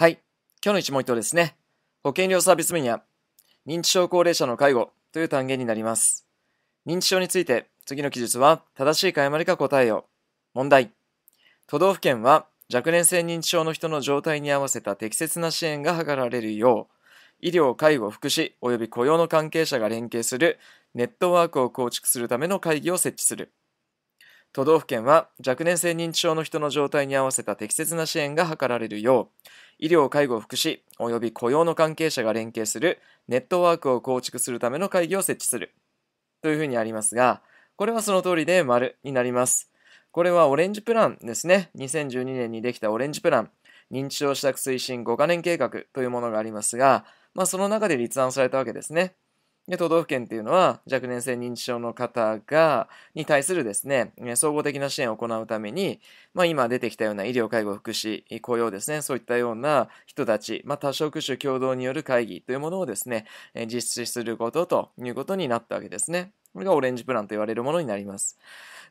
はい。今日の一問一答ですね。保険料サービス分野、認知症高齢者の介護という単元になります。認知症について、次の記述は正しい誤りか答えを。問題。都道府県は若年性認知症の人の状態に合わせた適切な支援が図られるよう、医療、介護、福祉及び雇用の関係者が連携するネットワークを構築するための会議を設置する。都道府県は若年性認知症の人の状態に合わせた適切な支援が図られるよう、医療・介護・福祉及び雇用の関係者が連携するネットワークを構築するための会議を設置するというふうにありますが、これはその通りで丸になります。これはオレンジプランですね。2012年にできたオレンジプラン、認知症施策推進5カ年計画というものがありますが、まあ、その中で立案されたわけですね。で、都道府県っていうのは若年性認知症の方が、に対するですね、総合的な支援を行うために、まあ今出てきたような医療、介護、福祉、雇用ですね、そういったような人たち、まあ多職種共同による会議というものをですね、実施することということになったわけですね。これがオレンジプランと言われるものになります。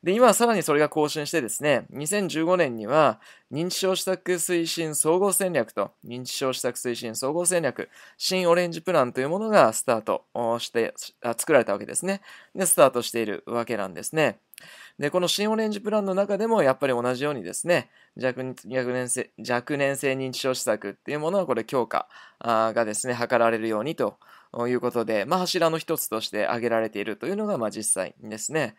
で、今さらにそれが更新してですね、2015年には、認知症施策推進総合戦略と、認知症施策推進総合戦略、新オレンジプランというものがスタートして、作られたわけですね。で、スタートしているわけなんですね。で、この新オレンジプランの中でもやっぱり同じようにですね、若年性若年性認知症施策っていうものはこれ強化がですね、図られるようにということで、まあ、柱の一つとして挙げられているというのが、まあ、実際ですね。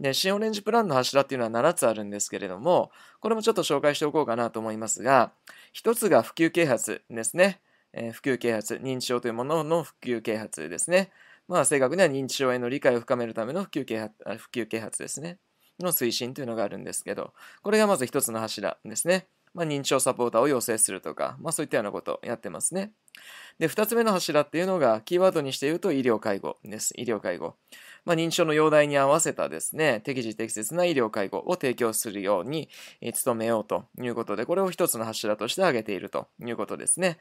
で、新オレンジプランの柱っていうのは7つあるんですけれども、これもちょっと紹介しておこうかなと思いますが、一つが普及啓発ですね。えー、普及啓発、認知症というものの普及啓発ですね。まあ、正確には認知症への理解を深めるための普及啓発普及啓発ですね。の推進というのがあるんですけど、これがまず一つの柱ですね。まあ、認知症サポーターを養成するとか、まあ、そういったようなことをやってますね。で、二つ目の柱っていうのが、キーワードにして言うと医療介護です。医療介護。まあ、認知症の容態に合わせたですね、適時適切な医療介護を提供するように努めようということで、これを一つの柱として挙げているということですね。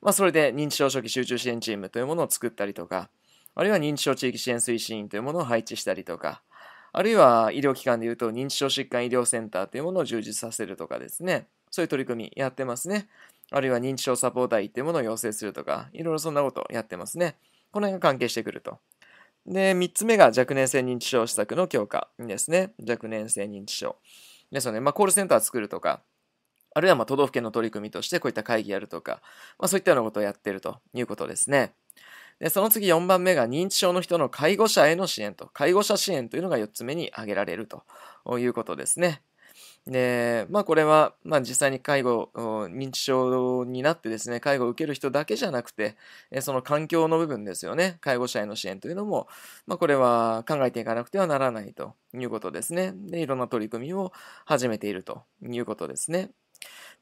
まあ、それで認知症初期集中支援チームというものを作ったりとか、あるいは認知症地域支援推進員というものを配置したりとか、あるいは医療機関でいうと認知症疾患医療センターというものを充実させるとかですね。そういう取り組みやってますね。あるいは認知症サポーターっていうものを要請するとか、いろいろそんなことやってますね。この辺が関係してくると。で、3つ目が若年性認知症施策の強化ですね。若年性認知症。ですので、まあ、コールセンター作るとか、あるいはま都道府県の取り組みとしてこういった会議やるとか、まあ、そういったようなことをやってるということですね。で、その次4番目が認知症の人の介護者への支援と、介護者支援というのが4つ目に挙げられるということですね。で、まあこれは、まあ実際に介護、認知症になってですね、介護を受ける人だけじゃなくて、その環境の部分ですよね、介護者への支援というのも、まあこれは考えていかなくてはならないということですね。で、いろんな取り組みを始めているということですね。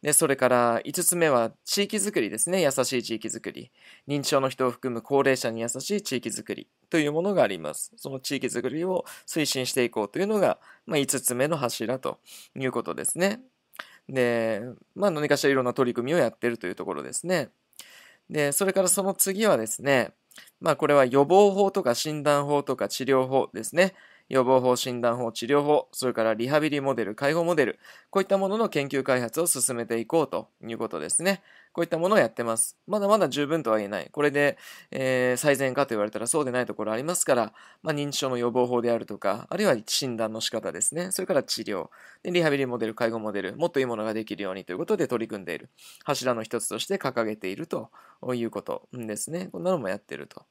で、それから5つ目は地域づくりですね。優しい地域づくり。認知症の人を含む高齢者に優しい地域づくりというものがあります。その地域づくりを推進していこうというのが、まあ、5つ目の柱ということですね。で、まあ、何かしらいろんな取り組みをやっているというところですね。で、それからその次はですね、まあこれは予防法とか診断法とか治療法ですね。予防法、診断法、治療法、それからリハビリモデル、介護モデル、こういったものの研究開発を進めていこうということですね。こういったものをやってます。まだまだ十分とは言えない。これで、えー、最善かと言われたらそうでないところありますから、まあ、認知症の予防法であるとか、あるいは診断の仕方ですね。それから治療。で、リハビリモデル、介護モデル、もっといいものができるようにということで取り組んでいる。柱の一つとして掲げているということですね。こんなのもやってると。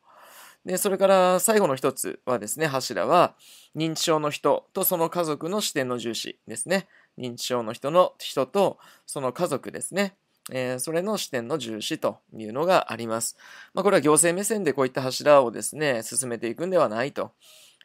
で、それから最後の一つはですね、柱は、認知症の人とその家族の視点の重視ですね。認知症の人の人とその家族ですね。えー、それの視点の重視というのがあります。まあ、これは行政目線でこういった柱をですね、進めていくんではないと。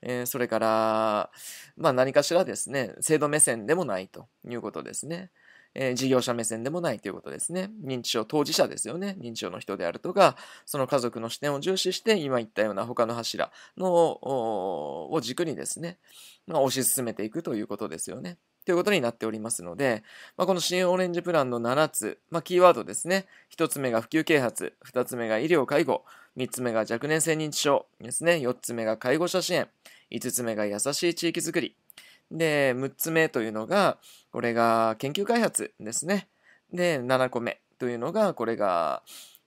えー、それから、まあ、何かしらですね、制度目線でもないということですね。え事業者目線でもないということですね。認知症当事者ですよね。認知症の人であるとか、その家族の視点を重視して、今言ったような他の柱のを軸にですね、まあ、推し進めていくということですよね。ということになっておりますので、まあ、この新オレンジプランの7つ、まあ、キーワードですね。1つ目が普及啓発、2つ目が医療介護、3つ目が若年性認知症ですね。4つ目が介護者支援、5つ目が優しい地域づくり、で、6つ目というのが、これが研究開発ですね。で、7個目というのが、これが、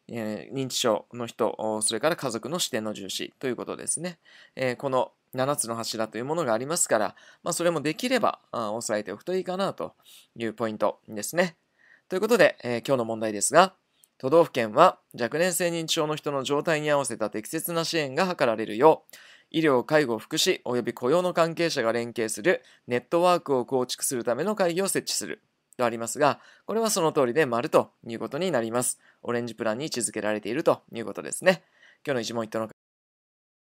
えー、認知症の人、それから家族の視点の重視ということですね。えー、この7つの柱というものがありますから、まあ、それもできれば押さえておくといいかなというポイントですね。ということで、えー、今日の問題ですが、都道府県は若年性認知症の人の状態に合わせた適切な支援が図られるよう、医療、介護、福祉及び雇用の関係者が連携するネットワークを構築するための会議を設置するとありますが、これはその通りで丸ということになります。オレンジプランに位置づけられているということですね。今日の一問一答の